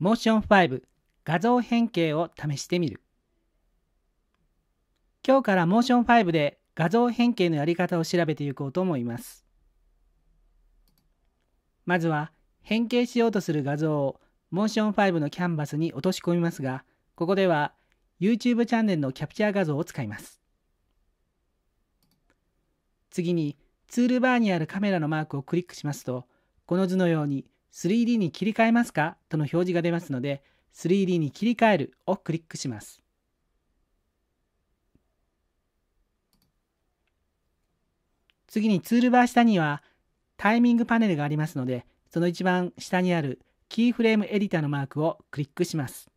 モーション5画像変形を試してみる今日からモーション5で画像変形のやり方を調べていこうと思いますまずは変形しようとする画像をモーション5のキャンバスに落とし込みますがここでは YouTube チャンネルのキャプチャー画像を使います次にツールバーにあるカメラのマークをクリックしますとこの図のように 3D に切り替えますかとの表示が出ますので 3D に切り替えるをクリックします。次にツールバー下にはタイミングパネルがありますのでその一番下にあるキーフレームエディターのマークをクリックします。